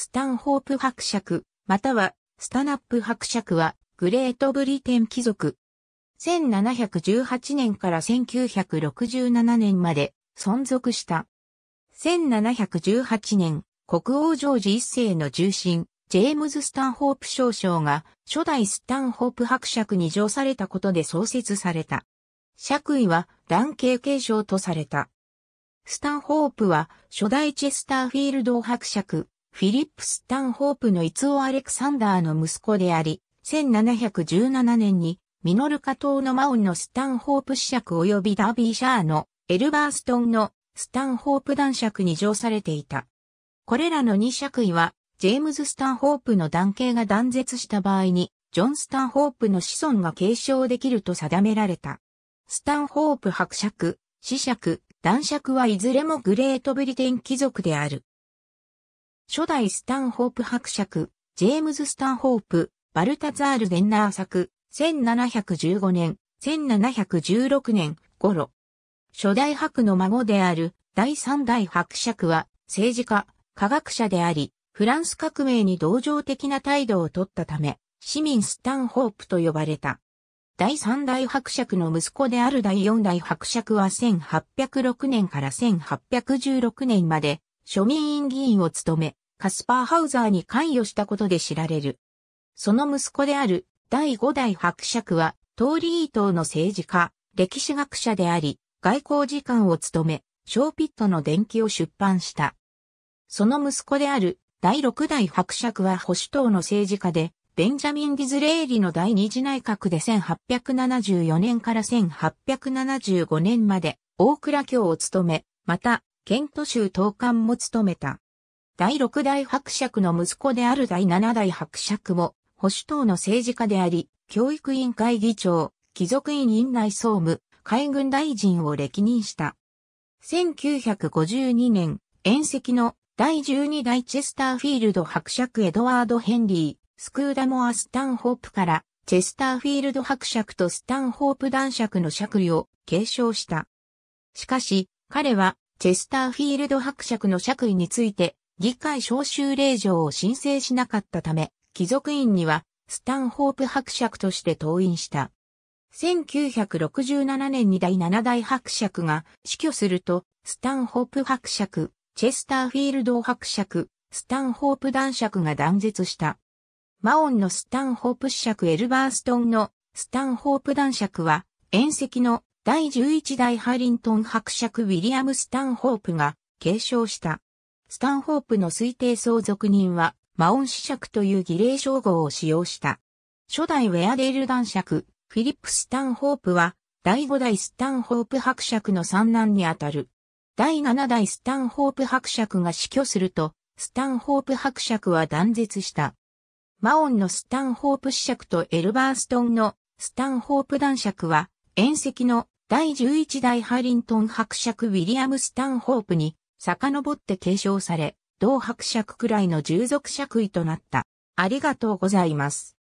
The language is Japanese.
スタンホープ伯爵、またはスタナップ伯爵はグレートブリテン貴族。1718年から1967年まで存続した。1718年、国王ジョージ一世の重臣、ジェームズ・スタンホープ少将が初代スタンホープ伯爵に上されたことで創設された。爵位は蘭系継承とされた。スタンホープは初代チェスターフィールド伯爵、フィリップ・スタンホープのイツオ・アレクサンダーの息子であり、1717年にミノルカ島のマオンのスタンホープ子爵及びダービーシャーのエルバーストンのスタンホープ男爵に乗されていた。これらの二爵位は、ジェームズ・スタンホープの男系が断絶した場合に、ジョン・スタンホープの子孫が継承できると定められた。スタンホープ伯爵、子爵、男爵はいずれもグレートブリテン貴族である。初代スタンホープ伯爵、ジェームズ・スタンホープ、バルタザール・デンナー作、1715年、1716年頃。初代伯の孫である第三代伯爵は政治家、科学者であり、フランス革命に同情的な態度をとったため、市民スタンホープと呼ばれた。第三代伯爵の息子である第四代伯爵は1806年から1816年まで庶民院議員を務め、カスパーハウザーに関与したことで知られる。その息子である第5代伯爵は、トーリー党の政治家、歴史学者であり、外交次官を務め、ショーピットの伝記を出版した。その息子である第6代伯爵は保守党の政治家で、ベンジャミン・ディズレーリの第二次内閣で1874年から1875年まで大倉卿を務め、またケント州統監も務めた。第六代伯爵の息子である第七代伯爵も、保守党の政治家であり、教育委員会議長、貴族院院内総務、海軍大臣を歴任した。1952年、遠赤の第12代チェスターフィールド伯爵エドワード・ヘンリー、スクーダモア・スタンホープから、チェスターフィールド伯爵とスタンホープ男爵の爵位を継承した。しかし、彼はチェスターフィールド伯爵の爵位について、議会招集令状を申請しなかったため、貴族院には、スタンホープ伯爵として登院した。1967年に第7代伯爵が死去すると、スタンホープ伯爵、チェスターフィールド伯爵、スタンホープ男爵が断絶した。マオンのスタンホープ子爵エルバーストンのスタンホープ男爵は、遠石の第11代ハリントン伯爵ウィリアム・スタンホープが継承した。スタンホープの推定相続人は、マオン子爵という儀礼称号を使用した。初代ウェアデール男爵、フィリップ・スタンホープは、第5代スタンホープ伯爵の三男にあたる。第7代スタンホープ伯爵が死去すると、スタンホープ伯爵は断絶した。マオンのスタンホープ子爵とエルバーストンのスタンホープ男爵は、遠赤の第11代ハリントン伯爵ウィリアム・スタンホープに遡って継承され、同伯爵くらいの従属爵位となった。ありがとうございます。